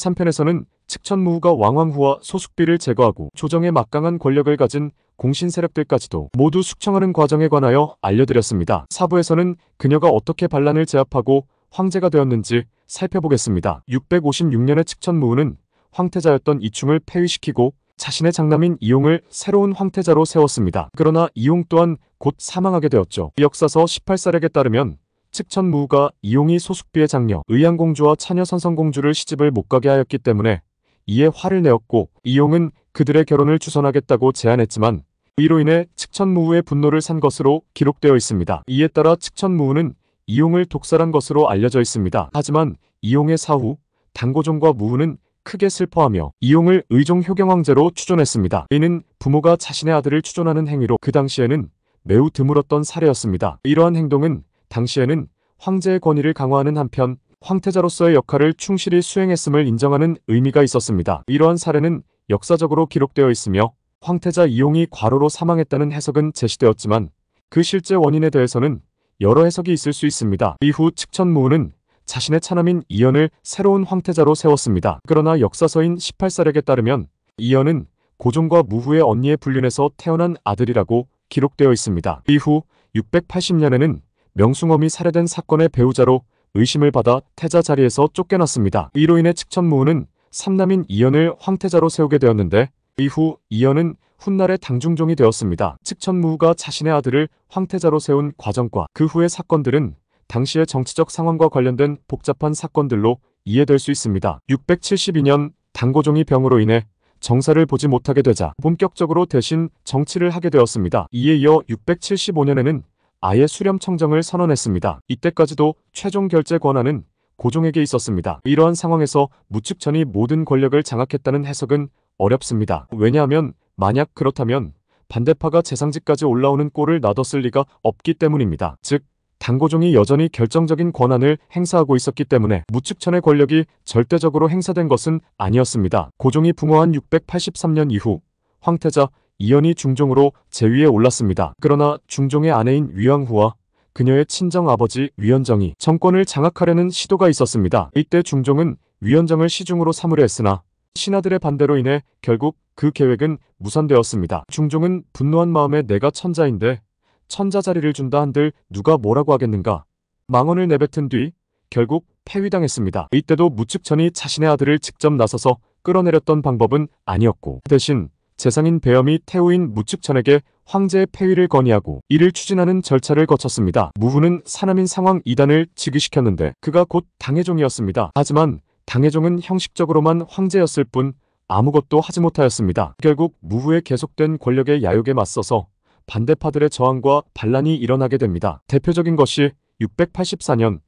3편에서는 측천무후가 왕왕후와 소숙비를 제거하고 조정에 막강한 권력을 가진 공신 세력들까지도 모두 숙청하는 과정에 관하여 알려드렸습니다. 사부에서는 그녀가 어떻게 반란을 제압하고 황제가 되었는지 살펴보겠습니다. 656년의 측천무후는 황태자였던 이충을 폐위시키고 자신의 장남인 이용을 새로운 황태자로 세웠습니다. 그러나 이용 또한 곧 사망하게 되었죠. 역사서 18살에게 따르면 측천무가 이용이 소숙비의 장녀 의양공주와 찬녀선성공주를 시집을 못 가게 하였기 때문에 이에 화를 내었고 이용은 그들의 결혼을 주선하겠다고 제안했지만 이로 인해 측천무의 우 분노를 산 것으로 기록되어 있습니다. 이에 따라 측천무는 우 이용을 독살한 것으로 알려져 있습니다. 하지만 이용의 사후 당고종과 무우는 크게 슬퍼하며 이용을 의종 효경왕제로 추존했습니다. 이는 부모가 자신의 아들을 추존하는 행위로 그 당시에는 매우 드물었던 사례였습니다. 이러한 행동은 당시에는 황제의 권위를 강화하는 한편 황태자로서의 역할을 충실히 수행했음을 인정하는 의미가 있었습니다. 이러한 사례는 역사적으로 기록되어 있으며 황태자 이용이 과로로 사망했다는 해석은 제시되었지만 그 실제 원인에 대해서는 여러 해석이 있을 수 있습니다. 이후 측천무은은 자신의 차남인 이연을 새로운 황태자로 세웠습니다. 그러나 역사서인 18사력에 따르면 이연은 고종과 무후의 언니의 불륜에서 태어난 아들이라고 기록되어 있습니다. 이후 680년에는 명승엄이 살해된 사건의 배우자로 의심을 받아 태자 자리에서 쫓겨났습니다. 이로 인해 측천무후는 삼남인 이연을 황태자로 세우게 되었는데 이후 이연은 훗날의 당중종이 되었습니다. 측천무후가 자신의 아들을 황태자로 세운 과정과 그 후의 사건들은 당시의 정치적 상황과 관련된 복잡한 사건들로 이해될 수 있습니다. 672년 당고종이 병으로 인해 정사를 보지 못하게 되자 본격적으로 대신 정치를 하게 되었습니다. 이에 이어 675년에는 아예 수렴 청정을 선언했습니다. 이때까지도 최종 결재 권한은 고종에게 있었습니다. 이러한 상황에서 무측천이 모든 권력을 장악했다는 해석은 어렵습니다. 왜냐하면 만약 그렇다면 반대파가 재상지까지 올라오는 꼴을 놔뒀을 리가 없기 때문입니다. 즉 당고종이 여전히 결정적인 권한을 행사하고 있었기 때문에 무측천의 권력이 절대적으로 행사된 것은 아니었습니다. 고종이 붕어한 683년 이후 황태자 이연이 중종으로 제위에 올랐습니다. 그러나 중종의 아내인 위왕후와 그녀의 친정아버지 위원정이 정권을 장악하려는 시도가 있었습니다. 이때 중종은 위원정을 시중으로 삼으려 했으나 신하들의 반대로 인해 결국 그 계획은 무산되었습니다. 중종은 분노한 마음에 내가 천자인데 천자 자리를 준다 한들 누가 뭐라고 하겠는가 망언을 내뱉은 뒤 결국 폐위당했습니다. 이때도 무측천이 자신의 아들을 직접 나서서 끌어내렸던 방법은 아니었고 대신 재상인 배염이 태우인 무측천에게 황제의 폐위를 건의하고 이를 추진하는 절차를 거쳤습니다. 무후는 사남인 상황 이단을 즉위시켰는데 그가 곧 당해종이었습니다. 하지만 당해종은 형식적으로만 황제였을 뿐 아무것도 하지 못하였습니다. 결국 무후의 계속된 권력의 야욕에 맞서서 반대파들의 저항과 반란이 일어나게 됩니다. 대표적인 것이 684년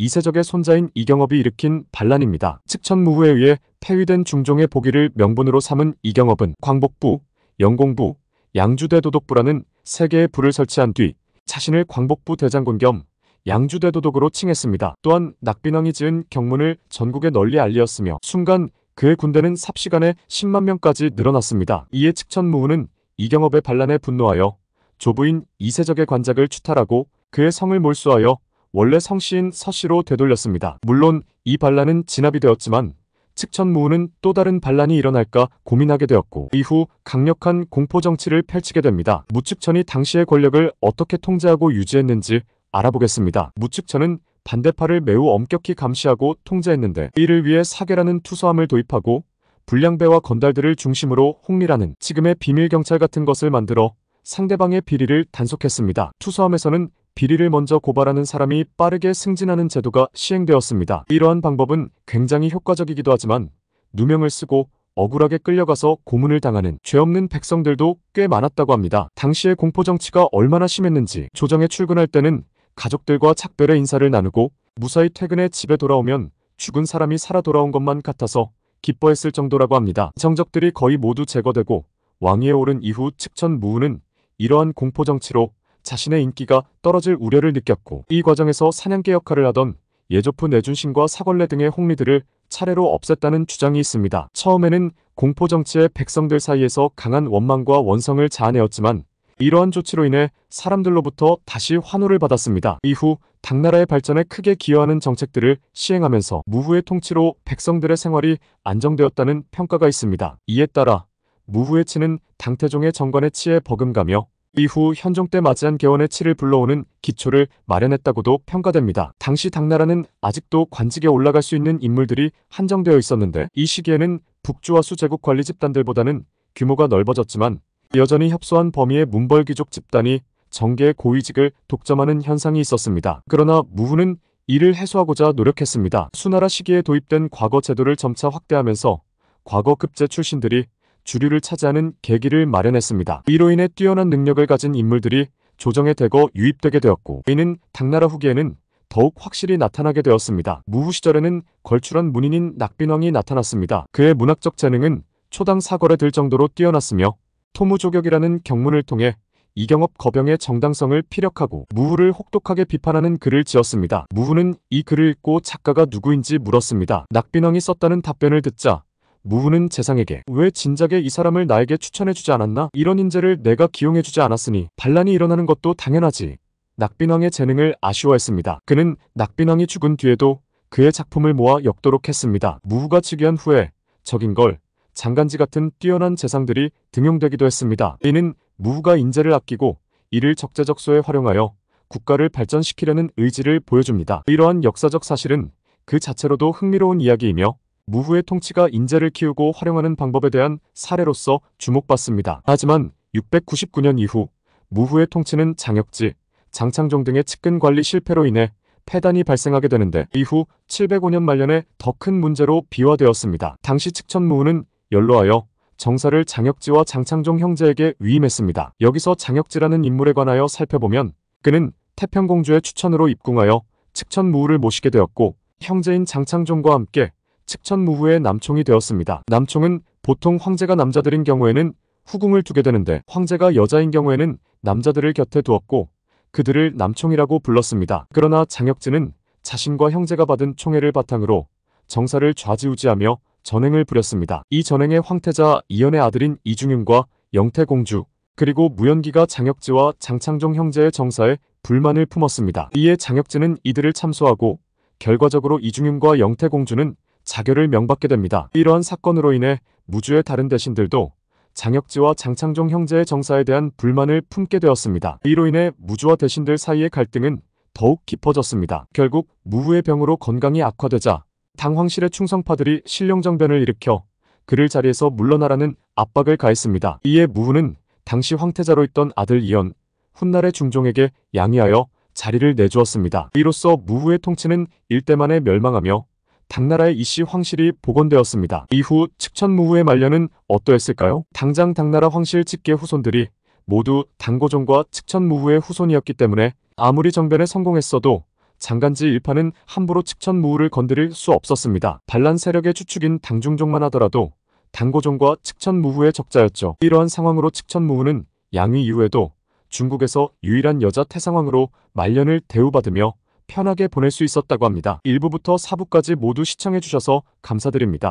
이세적의 손자인 이경업이 일으킨 반란입니다. 측천무후에 의해 폐위된 중종의 보기를 명분으로 삼은 이경업은 광복부, 영공부, 양주대 도독부라는 세 개의 부를 설치한 뒤 자신을 광복부 대장군 겸 양주대 도독으로 칭했습니다. 또한 낙빈왕이 지은 경문을 전국에 널리 알리었으며 순간 그의 군대는 삽시간에 10만 명까지 늘어났습니다. 이에 측천무후는 이경업의 반란에 분노하여 조부인 이세적의 관작을 추탈하고 그의 성을 몰수하여 원래 성씨인 서씨로 되돌렸습니다. 물론 이 반란은 진압이 되었지만 측천무후는 또 다른 반란이 일어날까 고민하게 되었고 이후 강력한 공포정치를 펼치게 됩니다. 무측천이 당시의 권력을 어떻게 통제하고 유지했는지 알아보겠습니다. 무측천은 반대파를 매우 엄격히 감시하고 통제했는데 이를 위해 사계라는 투수함을 도입하고 불량배와 건달들을 중심으로 홍리라는 지금의 비밀경찰 같은 것을 만들어 상대방의 비리를 단속했습니다. 투수함에서는 비리를 먼저 고발하는 사람이 빠르게 승진하는 제도가 시행되었습니다. 이러한 방법은 굉장히 효과적이기도 하지만 누명을 쓰고 억울하게 끌려가서 고문을 당하는 죄 없는 백성들도 꽤 많았다고 합니다. 당시의 공포정치가 얼마나 심했는지 조정에 출근할 때는 가족들과 작별의 인사를 나누고 무사히 퇴근해 집에 돌아오면 죽은 사람이 살아 돌아온 것만 같아서 기뻐했을 정도라고 합니다. 정적들이 거의 모두 제거되고 왕위에 오른 이후 측천 무우는 이러한 공포정치로 자신의 인기가 떨어질 우려를 느꼈고 이 과정에서 사냥개 역할을 하던 예조프 내준신과 사걸레 등의 홍리들을 차례로 없앴다는 주장이 있습니다. 처음에는 공포 정치의 백성들 사이에서 강한 원망과 원성을 자아내었지만 이러한 조치로 인해 사람들로부터 다시 환호를 받았습니다. 이후 당나라의 발전에 크게 기여하는 정책들을 시행하면서 무후의 통치로 백성들의 생활이 안정되었다는 평가가 있습니다. 이에 따라 무후의 치는 당태종의 정관의 치에 버금가며 이후 현종 때 맞이한 개원의 치를 불러오는 기초를 마련했다고도 평가됩니다. 당시 당나라는 아직도 관직에 올라갈 수 있는 인물들이 한정되어 있었는데 이 시기에는 북주와 수제국 관리 집단들보다는 규모가 넓어졌지만 여전히 협소한 범위의 문벌귀족 집단이 정계의 고위직을 독점하는 현상이 있었습니다. 그러나 무후는 이를 해소하고자 노력했습니다. 수나라 시기에 도입된 과거 제도를 점차 확대하면서 과거 급제 출신들이 주류를 차지하는 계기를 마련했습니다. 이로 인해 뛰어난 능력을 가진 인물들이 조정에 대거 유입되게 되었고 이는 당나라 후기에는 더욱 확실히 나타나게 되었습니다. 무후 시절에는 걸출한 문인인 낙빈왕이 나타났습니다. 그의 문학적 재능은 초당 사거래 들 정도로 뛰어났으며 토무조격이라는 경문을 통해 이경업 거병의 정당성을 피력하고 무후를 혹독하게 비판하는 글을 지었습니다. 무후는 이 글을 읽고 작가가 누구인지 물었습니다. 낙빈왕이 썼다는 답변을 듣자 무후는 재상에게 왜 진작에 이 사람을 나에게 추천해주지 않았나? 이런 인재를 내가 기용해주지 않았으니 반란이 일어나는 것도 당연하지. 낙빈왕의 재능을 아쉬워했습니다. 그는 낙빈왕이 죽은 뒤에도 그의 작품을 모아 엮도록 했습니다. 무후가 즉위한 후에 적인 걸 장간지 같은 뛰어난 재상들이 등용되기도 했습니다. 이는 무후가 인재를 아끼고 이를 적재적소에 활용하여 국가를 발전시키려는 의지를 보여줍니다. 이러한 역사적 사실은 그 자체로도 흥미로운 이야기이며 무후의 통치가 인재를 키우고 활용하는 방법에 대한 사례로서 주목받습니다. 하지만 699년 이후 무후의 통치는 장혁지, 장창종 등의 측근 관리 실패로 인해 폐단이 발생하게 되는데 이후 705년 말년에 더 큰 문제로 비화되었습니다. 당시 측천무후는 연로하여 정사를 장혁지와 장창종 형제에게 위임했습니다. 여기서 장혁지라는 인물에 관하여 살펴보면 그는 태평공주의 추천으로 입궁하여 측천무후를 모시게 되었고 형제인 장창종과 함께 측천무후의 남총이 되었습니다. 남총은 보통 황제가 남자들인 경우에는 후궁을 두게 되는데 황제가 여자인 경우에는 남자들을 곁에 두었고 그들을 남총이라고 불렀습니다. 그러나 장혁진은 자신과 형제가 받은 총애를 바탕으로 정사를 좌지우지하며 전행을 부렸습니다. 이 전행에 황태자 이연의 아들인 이중윤과 영태공주 그리고 무연기가 장혁지와 장창종 형제의 정사에 불만을 품었습니다. 이에 장혁진은 이들을 참소하고 결과적으로 이중윤과 영태공주는 자결을 명받게 됩니다. 이러한 사건으로 인해 무주의 다른 대신들도 장혁지와 장창종 형제의 정사에 대한 불만을 품게 되었습니다. 이로 인해 무주와 대신들 사이의 갈등은 더욱 깊어졌습니다. 결국 무후의 병으로 건강이 악화되자 당황실의 충성파들이 신령정변을 일으켜 그를 자리에서 물러나라는 압박을 가했습니다. 이에 무후는 당시 황태자로 있던 아들 이연 훗날의 중종에게 양위하여 자리를 내주었습니다. 이로써 무후의 통치는 일대만에 멸망하며 당나라의 이씨 황실이 복원되었습니다. 이후 측천무후의 말년은 어떠했을까요? 당장 당나라 황실 측계 후손들이 모두 당고종과 측천무후의 후손이었기 때문에 아무리 정변에 성공했어도 장간지 일파는 함부로 측천무후를 건드릴 수 없었습니다. 반란 세력의 추측인 당중종만 하더라도 당고종과 측천무후의 적자였죠. 이러한 상황으로 측천무후는 양위 이후에도 중국에서 유일한 여자 태상왕으로 말년을 대우받으며 편하게 보낼 수 있었다고 합니다. 1부부터 4부까지 모두 시청해주셔서 감사드립니다.